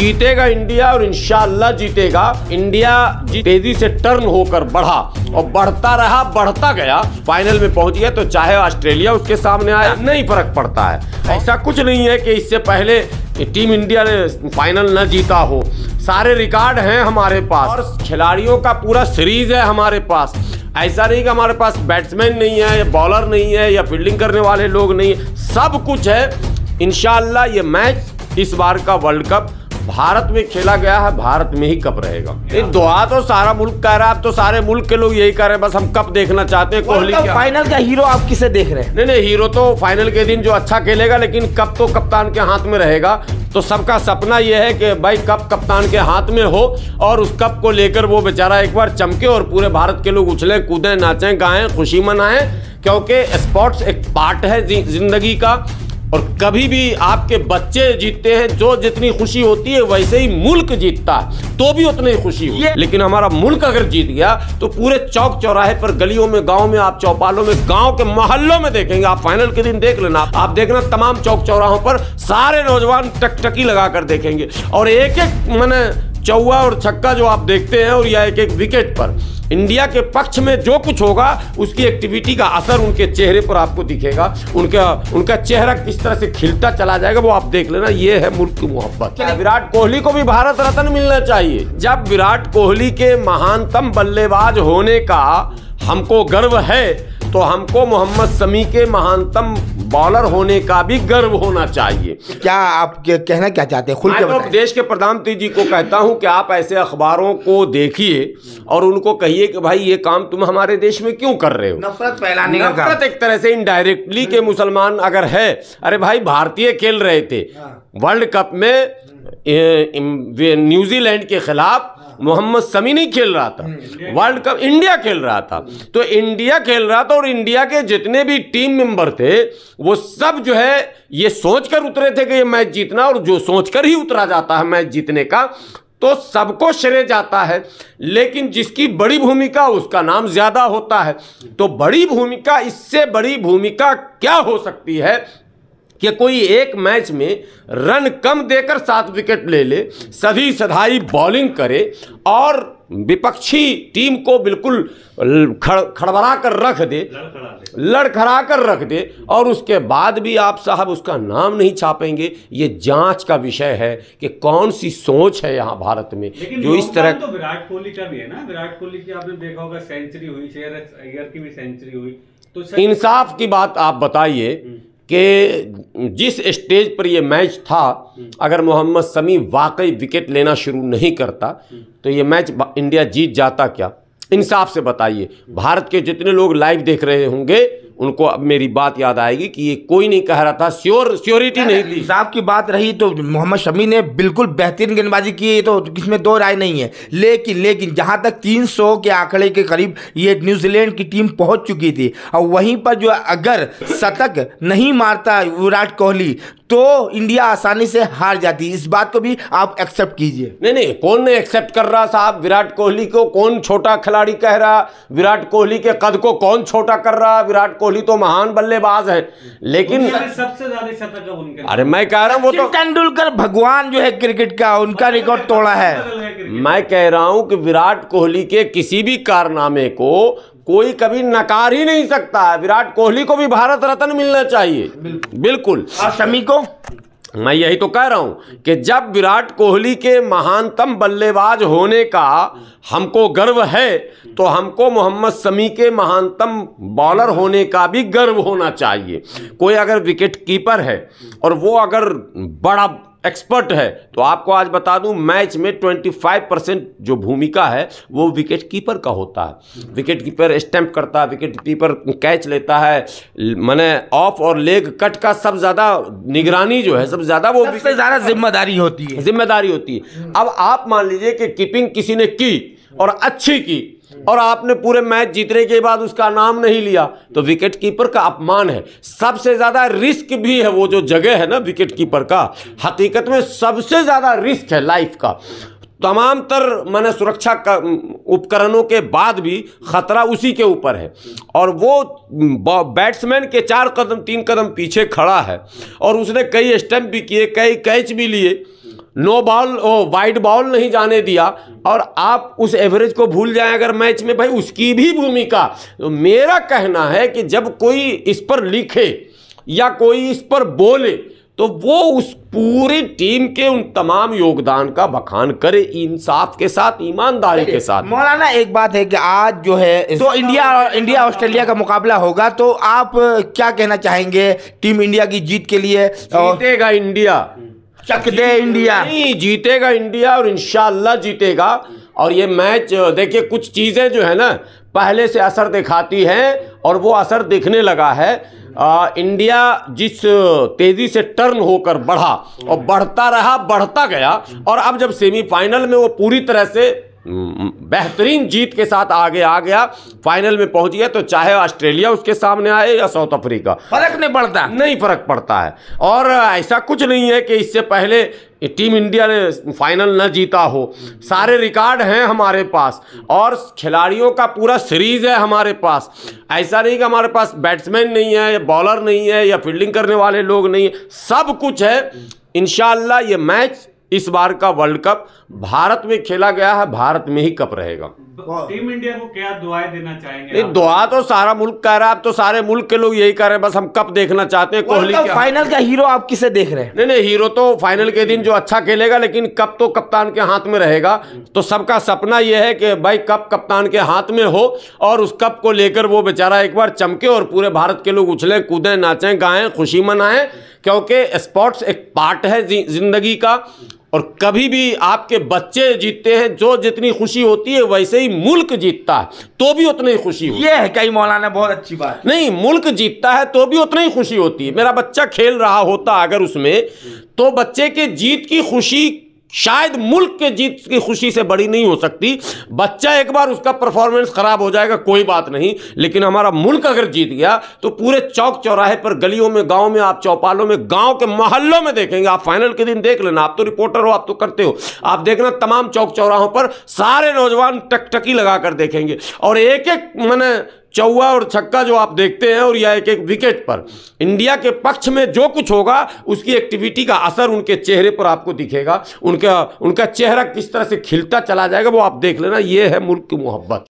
जीतेगा इंडिया और इंशाला जीतेगा इंडिया जी तेजी से टर्न होकर बढ़ा और बढ़ता रहा बढ़ता गया फाइनल में पहुंच गया तो चाहे ऑस्ट्रेलिया उसके सामने आया नहीं फर्क पड़ता है ऐसा कुछ नहीं है कि इससे पहले टीम इंडिया ने फाइनल न जीता हो सारे रिकॉर्ड हैं हमारे पास और खिलाड़ियों का पूरा सीरीज है हमारे पास ऐसा नहीं कि हमारे पास बैट्समैन नहीं है या बॉलर नहीं है या फील्डिंग करने वाले लोग नहीं है सब कुछ है इनशाला ये मैच इस बार का वर्ल्ड कप भारत में खेला गया है भारत में ही कप रहेगा ये दुआ तो सारा मुल्क कह रहा है अब तो सारे मुल्क के लोग यही कह रहे हैं बस हम कप देखना चाहते हैं कोहली का फाइनल का हीरो आप किसे देख रहे हैं नहीं नहीं हीरो तो फाइनल के दिन जो अच्छा खेलेगा लेकिन कप तो कप्तान के हाथ में रहेगा तो सबका सपना यह है कि भाई कप कप्तान के हाथ में हो और उस कप को लेकर वो बेचारा एक बार चमके और पूरे भारत के लोग उछले कूदें नाचें गाएं खुशी मनाएं क्योंकि स्पोर्ट्स एक पार्ट है जिंदगी का और कभी भी आपके बच्चे जीतते हैं जो जितनी खुशी होती है वैसे ही मुल्क जीतता तो भी उतनी खुशी हुई लेकिन हमारा मुल्क अगर जीत गया तो पूरे चौक चौराहे पर गलियों में गांव में आप चौपालों में गांव के मोहल्लों में देखेंगे आप फाइनल के दिन देख लेना आप देखना तमाम चौक चौराहों पर सारे नौजवान टकटकी लगा कर देखेंगे और एक एक मैंने चौवा और छक्का जो आप देखते हैं और या एक एक विकेट पर इंडिया के पक्ष में जो कुछ होगा उसकी एक्टिविटी का असर उनके चेहरे पर आपको दिखेगा उनका उनका चेहरा किस तरह से खिलता चला जाएगा वो आप देख लेना ये है मुल्क की मोहब्बत विराट कोहली को भी भारत रत्न मिलना चाहिए जब विराट कोहली के महानतम बल्लेबाज होने का हमको गर्व है तो हमको मोहम्मद समी के महानतम बॉलर होने का भी गर्व होना चाहिए क्या आप कहना क्या चाहते हैं खुल तो देश के प्रधानमंत्री जी को कहता हूं कि आप ऐसे अखबारों को देखिए और उनको कहिए कि भाई ये काम तुम हमारे देश में क्यों कर रहे हो नफरत फैलाने का नफरत एक तरह से इनडायरेक्टली के मुसलमान अगर है अरे भाई भारतीय खेल रहे थे हाँ। वर्ल्ड कप में न्यूजीलैंड के खिलाफ मोहम्मद समी नहीं खेल रहा था हम्म। वर्ल्ड कप इंडिया खेल रहा था तो इंडिया खेल रहा था और इंडिया के जितने भी टीम मेंबर थे वो सब जो है ये सोचकर उतरे थे कि ये मैच जीतना और जो सोचकर ही उतरा जाता है मैच जीतने का तो सबको श्रेय जाता है लेकिन जिसकी बड़ी भूमिका उसका नाम ज्यादा होता है तो बड़ी भूमिका इससे बड़ी भूमिका क्या हो सकती है कि कोई एक मैच में रन कम देकर सात विकेट ले ले सभी सधाई बॉलिंग करे और विपक्षी टीम को बिल्कुल खड़ खड़बड़ा कर रख दे लड़खड़ा कर रख दे और उसके बाद भी आप साहब उसका नाम नहीं छापेंगे ये जांच का विषय है कि कौन सी सोच है यहाँ भारत में जो इस तरह तो विराट कोहली का भी है ना विराट कोहली की आपने देखा होगा सेंचुरी हुई अय्यर की भी सेंचुरी हुई तो इंसाफ की बात आप बताइए हम्म। कि जिस स्टेज पर ये मैच था अगर मोहम्मद समी वाकई विकेट लेना शुरू नहीं करता तो ये मैच इंडिया जीत जाता क्या इंसाफ से बताइए भारत के जितने लोग लाइव देख रहे होंगे उनको अब मेरी बात याद आएगी कि ये कोई नहीं कह रहा था श्योर श्योरिटी नहीं ली साहब की बात रही तो मोहम्मद शमी ने बिल्कुल बेहतरीन गेंदबाजी की है तो इसमें दो राय नहीं है लेकिन लेकिन जहां तक 300 के आंकड़े के करीब ये न्यूजीलैंड की टीम पहुंच चुकी थी और वहीं पर जो अगर शतक नहीं मारता विराट कोहली तो इंडिया आसानी से हार जाती इस बात को भी आप एक्सेप्ट कीजिए नहीं नहीं कौन नहीं एक्सेप्ट कर रहा साहब विराट कोहली को कौन छोटा खिलाड़ी कह रहा विराट कोहली के कद को कौन छोटा कर रहा विराट कोहली कोहली तो महान बल्लेबाज हैं लेकिन सबसे ज्यादा शतक उनके अरे मैं कह रहा हूँ वो तो तेंदुलकर भगवान जो है क्रिकेट का उनका रिकॉर्ड तोड़ा है मैं कह रहा हूँ कि विराट कोहली के किसी भी कारनामे को कोई कभी नकार ही नहीं सकता है विराट कोहली को भी भारत रत्न मिलना चाहिए बिल्कुल शमी को मैं यही तो कह रहा हूं कि जब विराट कोहली के महानतम बल्लेबाज होने का हमको गर्व है तो हमको मोहम्मद समी के महानतम बॉलर होने का भी गर्व होना चाहिए कोई अगर विकेट कीपर है और वो अगर बड़ा एक्सपर्ट है तो आपको आज बता दूं मैच में 25 परसेंट जो भूमिका है वो विकेट कीपर का होता है विकेट कीपर स्टैंप करता है विकेट कीपर कैच लेता है मैंने ऑफ और लेग कट का सब ज़्यादा निगरानी जो है सब ज़्यादा वो सबसे ज़्यादा जिम्मेदारी होती है जिम्मेदारी होती है अब आप मान लीजिए कि कीपिंग किसी ने की और अच्छी की और आपने पूरे मैच जीतने के बाद उसका नाम नहीं लिया तो विकेट कीपर का अपमान है सबसे ज़्यादा रिस्क भी है वो जो जगह है ना विकेट कीपर का हकीकत में सबसे ज़्यादा रिस्क है लाइफ का तमाम तर मैंने सुरक्षा उपकरणों के बाद भी खतरा उसी के ऊपर है और वो बैट्समैन के चार कदम तीन कदम पीछे खड़ा है और उसने कई स्टम्प भी किए कई कैच भी लिए नो बॉल ओ वाइड बॉल नहीं जाने दिया और आप उस एवरेज को भूल जाएं अगर मैच में भाई उसकी भी भूमिका तो मेरा कहना है कि जब कोई इस पर लिखे या कोई इस पर बोले तो वो उस पूरी टीम के उन तमाम योगदान का बखान करे इंसाफ के साथ ईमानदारी के साथ मौलाना एक बात है कि आज जो है तो इंडिया इंडिया ऑस्ट्रेलिया का मुकाबला होगा तो आप क्या कहना चाहेंगे टीम इंडिया की जीत के लिए जीतेगा इंडिया चक दे इंडिया नहीं जीतेगा इंडिया और इनशाला जीतेगा और ये मैच देखिए कुछ चीज़ें जो है ना पहले से असर दिखाती हैं और वो असर दिखने लगा है आ, इंडिया जिस तेज़ी से टर्न होकर बढ़ा और बढ़ता रहा बढ़ता गया और अब जब सेमीफाइनल में वो पूरी तरह से हम्म, बेहतरीन जीत के साथ आगे आ गया फाइनल में पहुंच गया तो चाहे ऑस्ट्रेलिया उसके सामने आए या साउथ अफ्रीका फर्क नहीं पड़ता नहीं फर्क पड़ता है और ऐसा कुछ नहीं है कि इससे पहले टीम इंडिया ने फाइनल न जीता हो सारे रिकॉर्ड हैं हमारे पास और खिलाड़ियों का पूरा सीरीज है हमारे पास ऐसा नहीं कि हमारे पास बैट्समैन नहीं है या बॉलर नहीं है या फील्डिंग करने वाले लोग नहीं है सब कुछ है इन ये मैच इस बार का वर्ल्ड कप भारत में खेला गया है भारत में ही कप रहेगा टीम इंडिया को क्या दुआएं देना चाहेंगे नहीं दुआ तो सारा मुल्क कह रहा है आप तो सारे मुल्क के लोग यही कह रहे हैं बस हम कप देखना चाहते हैं कोहली का फाइनल का हीरो आप किसे देख रहे हैं नहीं नहीं हीरो तो फाइनल के दिन जो अच्छा खेलेगा लेकिन कप तो कप्तान के हाथ में रहेगा तो सबका सपना यह है कि भाई कप कप्तान के हाथ में हो और उस कप को लेकर वो बेचारा एक बार चमके और पूरे भारत के लोग उछले कूदें नाचें गाएं खुशी मनाएं क्योंकि स्पोर्ट्स एक पार्ट है जिंदगी का और कभी भी आपके बच्चे जीतते हैं जो जितनी खुशी होती है वैसे ही मुल्क जीतता है तो भी उतनी खुशी होती यह है कई मौलाना बहुत अच्छी बात नहीं मुल्क जीतता है तो भी उतनी खुशी होती है मेरा बच्चा खेल रहा होता अगर उसमें तो बच्चे के जीत की खुशी शायद मुल्क के जीत की खुशी से बड़ी नहीं हो सकती बच्चा एक बार उसका परफॉर्मेंस खराब हो जाएगा कोई बात नहीं लेकिन हमारा मुल्क अगर जीत गया तो पूरे चौक चौराहे पर गलियों में गांव में आप चौपालों में गांव के मोहल्लों में देखेंगे आप फाइनल के दिन देख लेना आप तो रिपोर्टर हो आप तो करते हो आप देखना तमाम चौक चौराहों पर सारे नौजवान टकटकी लगाकर देखेंगे और एक एक मैंने चौवा और छक्का जो आप देखते हैं और या एक एक विकेट पर इंडिया के पक्ष में जो कुछ होगा उसकी एक्टिविटी का असर उनके चेहरे पर आपको दिखेगा उनका उनका चेहरा किस तरह से खिलता चला जाएगा वो आप देख लेना ये है मुल्क की मोहब्बत